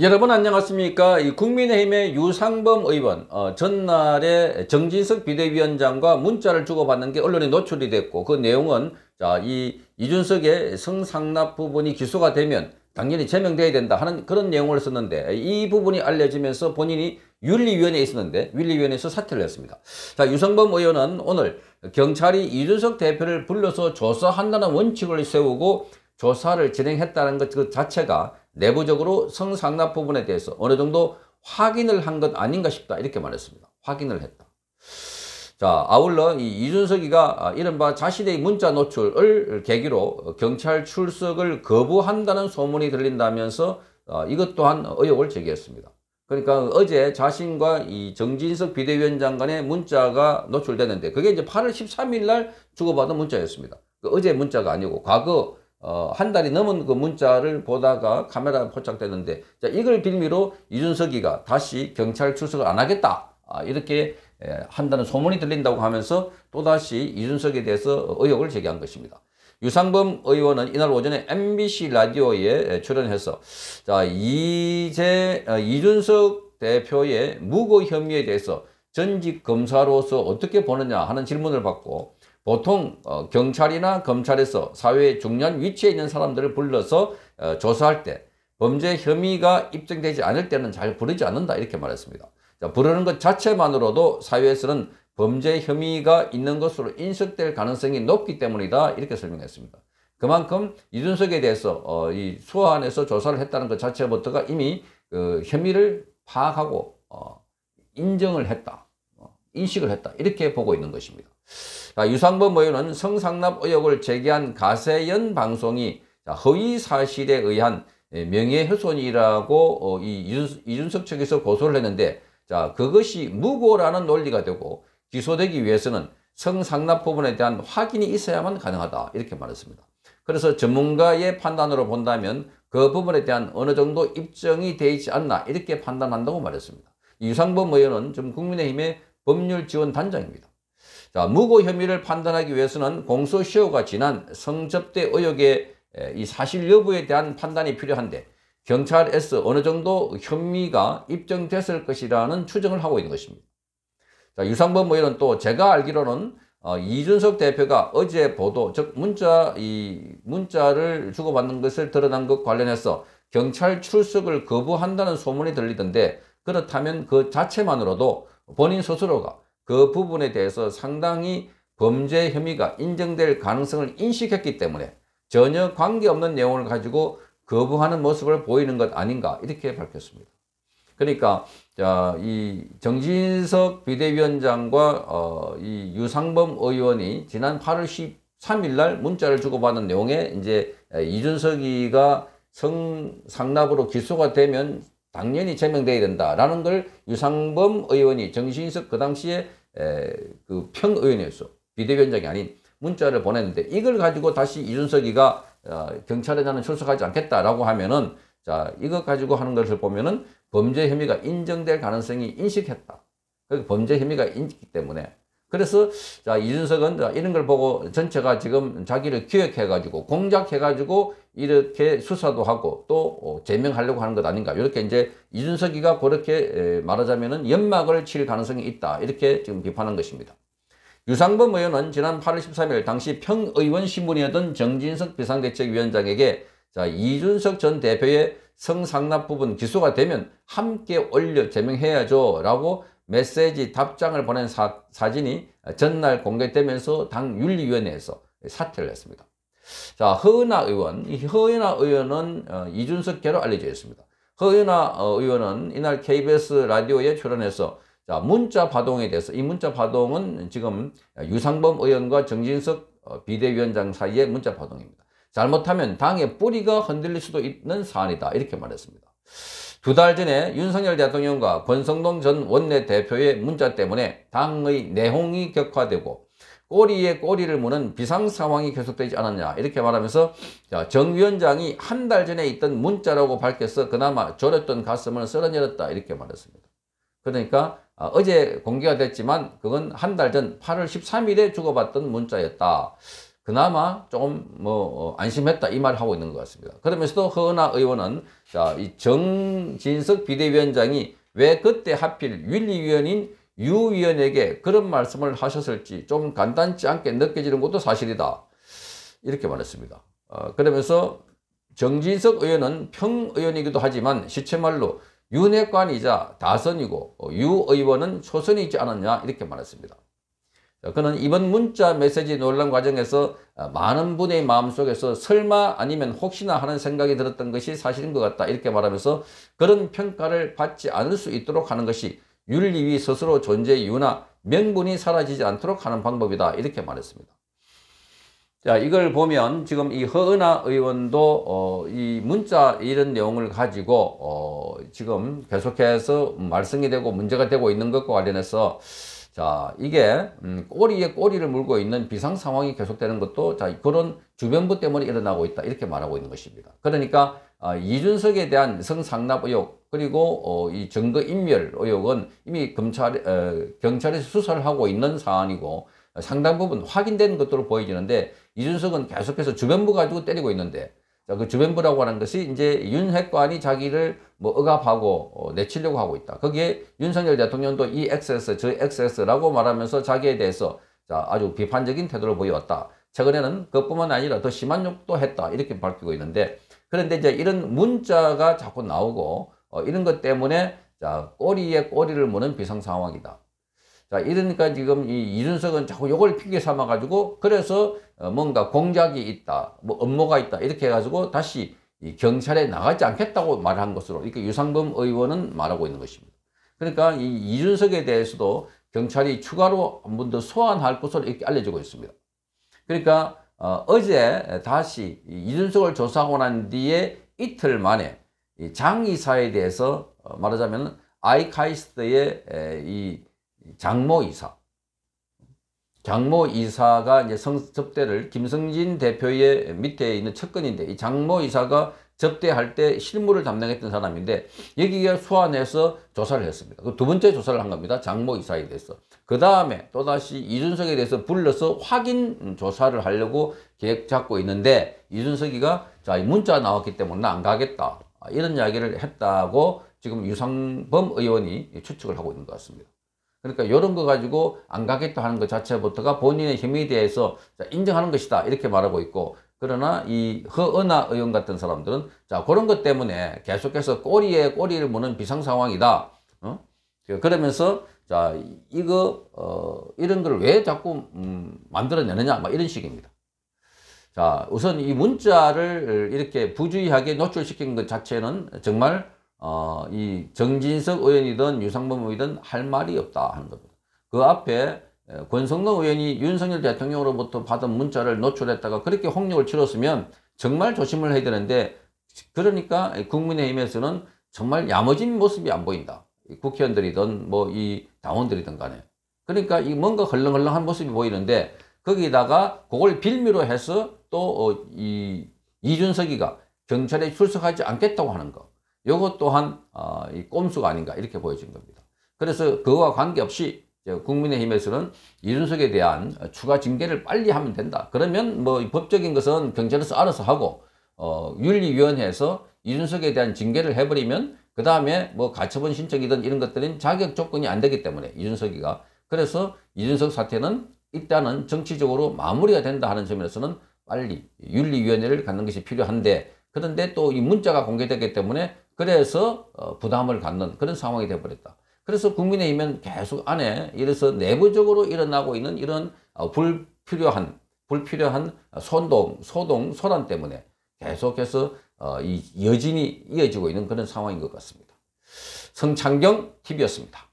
여러분 안녕하십니까 이 국민의힘의 유상범 의원 어, 전날에 정진석 비대위원장과 문자를 주고받는 게 언론에 노출이 됐고 그 내용은 자, 이 이준석의 성상납 부분이 기소가 되면 당연히 제명돼야 된다 하는 그런 내용을 썼는데 이 부분이 알려지면서 본인이 윤리위원회에 있었는데 윤리위원회에서 사퇴를 했습니다. 자 유상범 의원은 오늘 경찰이 이준석 대표를 불러서 조사한다는 원칙을 세우고 조사를 진행했다는 것 그 자체가 내부적으로 성상납 부분에 대해서 어느 정도 확인을 한 것 아닌가 싶다 이렇게 말했습니다. 확인을 했다. 자 아울러 이 이준석이가 아, 이른바 자신의 문자 노출을 계기로 경찰 출석을 거부한다는 소문이 들린다면서 아, 이것 또한 의혹을 제기했습니다. 그러니까 어제 자신과 이 정진석 비대위원장 간의 문자가 노출됐는데 그게 이제 8월 13일 날 주고받은 문자였습니다. 그 어제 문자가 아니고 과거 어, 한 달이 넘은 그 문자를 보다가 카메라 포착됐는데 자, 이걸 빌미로 이준석이가 다시 경찰 출석을 안 하겠다 아, 이렇게 에, 예, 한다는 소문이 들린다고 하면서 또다시 이준석에 대해서 의혹을 제기한 것입니다. 유상범 의원은 이날 오전에 MBC 라디오에 예, 출연해서 자 이제 어, 이준석 대표의 무고 혐의에 대해서 전직 검사로서 어떻게 보느냐 하는 질문을 받고 보통 어, 경찰이나 검찰에서 사회의 중요한 위치에 있는 사람들을 불러서 어, 조사할 때 범죄 혐의가 입증되지 않을 때는 잘 부르지 않는다 이렇게 말했습니다. 자, 부르는 것 자체만으로도 사회에서는 범죄 혐의가 있는 것으로 인식될 가능성이 높기 때문이다 이렇게 설명했습니다. 그만큼 이준석에 대해서 어, 이 수원에서 조사를 했다는 것 자체부터가 이미 그 혐의를 파악하고 어, 인정을 했다, 어, 인식을 했다 이렇게 보고 있는 것입니다. 유상범 의원은 성상납 의혹을 제기한 가세연 방송이 허위 사실에 의한 예, 명예훼손이라고 어, 이 이준석 측에서 고소를 했는데 자 그것이 무고라는 논리가 되고 기소되기 위해서는 성상납 부분에 대한 확인이 있어야만 가능하다 이렇게 말했습니다. 그래서 전문가의 판단으로 본다면 그 부분에 대한 어느 정도 입증이 되어 있지 않나 이렇게 판단한다고 말했습니다. 유상범 의원은 지금 국민의힘의 법률지원단장입니다. 자, 무고 혐의를 판단하기 위해서는 공소시효가 지난 성접대 의혹의 이 사실 여부에 대한 판단이 필요한데 경찰에서 어느 정도 혐의가 입증됐을 것이라는 추정을 하고 있는 것입니다. 자, 유상범 의원은 또 제가 알기로는 어, 이준석 대표가 어제 보도, 즉 문자 이 문자를 주고받는 것을 드러난 것 관련해서 경찰 출석을 거부한다는 소문이 들리던데 그렇다면 그 자체만으로도 본인 스스로가 그 부분에 대해서 상당히 범죄 혐의가 인정될 가능성을 인식했기 때문에 전혀 관계없는 내용을 가지고 거부하는 모습을 보이는 것 아닌가 이렇게 밝혔습니다. 그러니까 이 정진석 비대위원장과 어, 이 유상범 의원이 지난 8월 13일 날 문자를 주고받은 내용에 이제 이준석이가 성상납으로 기소가 되면 당연히 제명되어야 된다라는 걸 유상범 의원이 정신석 그 당시에 그평의원에서 비대위원장이 아닌 문자를 보냈는데 이걸 가지고 다시 이준석이가 어, 경찰에 나는 출석하지 않겠다라고 하면은 자 이것 가지고 하는 것을 보면은 범죄 혐의가 인정될 가능성이 인식했다. 범죄 혐의가 있기 때문에 그래서 자 이준석은 이런 걸 보고 전체가 지금 자기를 기획해가지고 공작해가지고 이렇게 수사도 하고 또 어, 제명하려고 하는 것 아닌가 이렇게 이제 이준석이가 그렇게 말하자면은 연막을 칠 가능성이 있다 이렇게 지금 비판한 것입니다. 유상범 의원은 지난 8월 13일 당시 평의원 신문이었던 정진석 비상대책위원장에게 자 이준석 전 대표의 성상납 부분 기소가 되면 함께 올려 제명해야죠 라고 메시지 답장을 보낸 사, 사진이 전날 공개되면서 당 윤리위원회에서 사퇴를 했습니다. 자, 허은하 의원. 허은하 의원은 어, 이준석계로 알려져 있습니다. 허은하 어, 의원은 이날 KBS 라디오에 출연해서 자, 문자 파동에 대해서 이 문자 파동은 지금 유상범 의원과 정진석 어, 비대위원장 사이의 문자 파동입니다. 잘못하면 당의 뿌리가 흔들릴 수도 있는 사안이다. 이렇게 말했습니다. 두 달 전에 윤석열 대통령과 권성동 전 원내대표의 문자 때문에 당의 내홍이 격화되고 꼬리에 꼬리를 무는 비상 상황이 계속되지 않았냐 이렇게 말하면서 정 위원장이 한 달 전에 있던 문자라고 밝혀서 그나마 졸였던 가슴을 쓸어내렸다 이렇게 말했습니다. 그러니까 아, 어제 공개가 됐지만 그건 한 달 전 8월 13일에 주고받던 문자였다. 그나마 조금 뭐 어, 안심했다 이 말을 하고 있는 것 같습니다. 그러면서도 허은하 의원은 자, 이 정진석 비대위원장이 왜 그때 하필 윤리위원인 유 위원에게 그런 말씀을 하셨을지 좀 간단치 않게 느껴지는 것도 사실이다. 이렇게 말했습니다. 어, 그러면서 정진석 의원은 평의원이기도 하지만 시체말로 윤핵관이자 다선이고 어, 유 의원은 초선이지 않았냐 이렇게 말했습니다. 그는 이번 문자 메시지 논란 과정에서 어, 많은 분의 마음속에서 설마 아니면 혹시나 하는 생각이 들었던 것이 사실인 것 같다 이렇게 말하면서 그런 평가를 받지 않을 수 있도록 하는 것이 윤리위 스스로 존재 이유나 명분이 사라지지 않도록 하는 방법이다. 이렇게 말했습니다. 자, 이걸 보면 지금 이 허은하 의원도 어, 이 문자 이런 내용을 가지고 어, 지금 계속해서 말썽이 되고 문제가 되고 있는 것과 관련해서 자, 이게 음, 꼬리에 꼬리를 물고 있는 비상 상황이 계속되는 것도 자, 그런 주변부 때문에 일어나고 있다. 이렇게 말하고 있는 것입니다. 그러니까 어, 이준석에 대한 성상납 의혹 그리고 어, 이 증거 인멸 의혹은 이미 검찰 어, 경찰에서 수사를 하고 있는 사안이고 상당 부분 확인된 것으로 보여지는데 이준석은 계속해서 주변부 가지고 때리고 있는데 자, 그 주변부라고 하는 것이 이제 윤핵관이 자기를 뭐 억압하고 어, 내치려고 하고 있다. 거기에 윤석열 대통령도 이 XS 저 XS라고 말하면서 자기에 대해서 자, 아주 비판적인 태도를 보여왔다. 최근에는 그것뿐만 아니라 더 심한 욕도 했다 이렇게 밝히고 있는데 그런데 이제 이런 문자가 자꾸 나오고 어, 이런 것 때문에 자, 꼬리에 꼬리를 무는 비상 상황이다. 자, 이러니까 지금 이 이준석은 자꾸 요걸 핑계 삼아 가지고 그래서 어, 뭔가 공작이 있다. 뭐 업무가 있다. 이렇게 해 가지고 다시 이 경찰에 나가지 않겠다고 말한 것으로 이렇게 유상범 의원은 말하고 있는 것입니다. 그러니까 이 이준석에 대해서도 경찰이 추가로 한 번 더 소환할 것으로 이렇게 알려지고 있습니다. 그러니까 어, 제 다시 이준석을 조사하고 난 뒤에 이틀 만에 장의사에 대해서 어, 말하자면 아이카이스트의 이 장모 이사 장모 이사가 이제 성, 접대를 김성진 대표의 밑에 있는 측근인데 이 장모 이사가 접대할 때 실무를 담당했던 사람인데 여기가소환해서 조사를 했습니다. 그두 번째 조사를 한 겁니다. 장모 이사에 대해서. 그 다음에 또다시 이준석에 대해서 불러서 확인 조사를 하려고 계획 잡고 있는데 이준석이가 자 문자 가 나왔기 때문에 안 가겠다. 아, 이런 이야기를 했다고 지금 유상범 의원이 추측을 하고 있는 것 같습니다. 그러니까 이런 거 가지고 안 가겠다 하는 것 자체부터가 본인의 힘에 대해서 인정하는 것이다 이렇게 말하고 있고 그러나 이 허은하 의원 같은 사람들은 자 그런 것 때문에 계속해서 꼬리에 꼬리를 무는 비상 상황이다. 어? 그러면서 자 이거 어, 이런 걸 왜 자꾸 음, 만들어내느냐 막 이런 식입니다. 자, 우선 이 문자를 이렇게 부주의하게 노출시킨 것 자체는 정말 어, 이 정진석 의원이든 유상범 의원이든 할 말이 없다 하는 겁니다. 그 앞에 권성동 의원이 윤석열 대통령으로부터 받은 문자를 노출했다가 그렇게 홍역을 치렀으면 정말 조심을 해야 되는데 그러니까 국민의힘에서는 정말 야무진 모습이 안 보인다. 국회의원들이든 뭐 이 당원들이든 간에. 그러니까 이 뭔가 헐렁헐렁한 모습이 보이는데 거기다가 그걸 빌미로 해서 또이 어, 이준석이가 경찰에 출석하지 않겠다고 하는 것 이것 또한 아, 이 꼼수가 아닌가 이렇게 보여진 겁니다. 그래서 그와 관계없이 국민의힘에서는 이준석에 대한 추가 징계를 빨리 하면 된다. 그러면 뭐 법적인 것은 경찰에서 알아서 하고 어, 윤리위원회에서 이준석에 대한 징계를 해버리면 그 다음에 뭐 가처분 신청이든 이런 것들은 자격 조건이 안 되기 때문에 이준석이가 그래서 이준석 사태는 일단은 정치적으로 마무리가 된다 하는 점에서는 빨리 윤리위원회를 갖는 것이 필요한데 그런데 또 이 문자가 공개됐기 때문에 그래서 어, 부담을 갖는 그런 상황이 되어버렸다. 그래서 국민의힘은 계속 안에 이래서 내부적으로 일어나고 있는 이런 어, 불필요한 불필요한 선동, 소동, 소란 때문에 계속해서 어, 이 여진이 이어지고 있는 그런 상황인 것 같습니다. 성창경 TV였습니다.